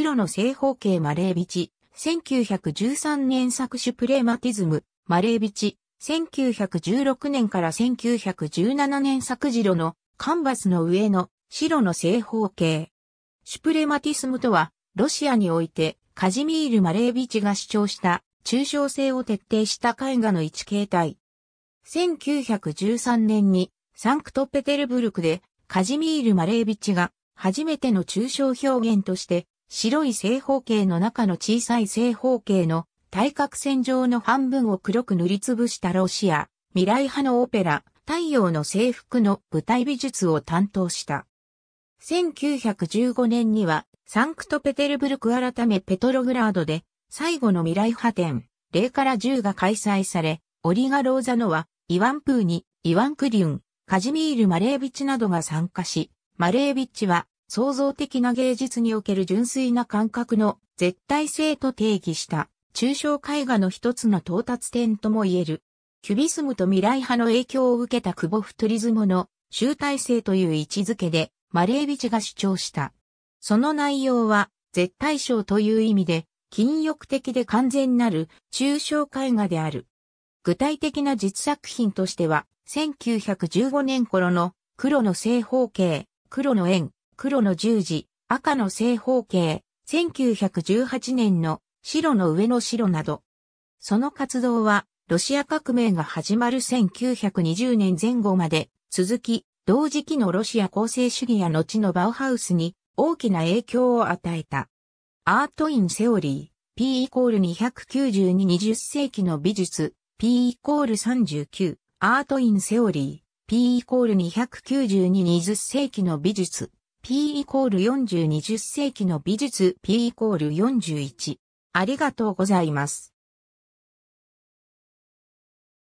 黒の正方形マレービチ、1913年作種プレマティズム、マレービチ、1916年から1917年作ジロのカンバスの上の白の正方形。シュプレマティスムとは、ロシアにおいてカジミール・マレービチが主張した抽象性を徹底した絵画の一形態。1913年にサンクトペテルブルクでカジミール・マレービチが初めての抽象表現として白い正方形の中の小さい正方形の対角線上の半分を黒く塗りつぶしたロシア、未来派のオペラ、太陽の征服の舞台美術を担当した。1915年には、サンクトペテルブルク改めペトログラードで、最後の未来派展、0から10が開催され、オリガ・ローザノは、イワン・プーニ、イワン・クリュン、カジミール・マレービッチなどが参加し、マレービッチは創造的な芸術における純粋な感覚の絶対性と定義した抽象絵画の一つの到達点とも言える。キュビスムと未来派の影響を受けたクボフトリズムの集大成という位置づけでマレービチが主張した。その内容は絶対賞という意味で禁欲的で完全なる抽象絵画である。具体的な実作品としては1915年頃の黒の正方形、黒の円、黒の十字、赤の正方形、1918年の白の上の白など。その活動は、ロシア革命が始まる1920年前後まで続き、同時期のロシア構成主義や後のバウハウスに大きな影響を与えた。アートインセオリー、P イコール292 20世紀の美術、P イコール39、アートインセオリー、P イコール292 20世紀の美術。P イコール4020世紀の美術 P イコール41。ありがとうございます。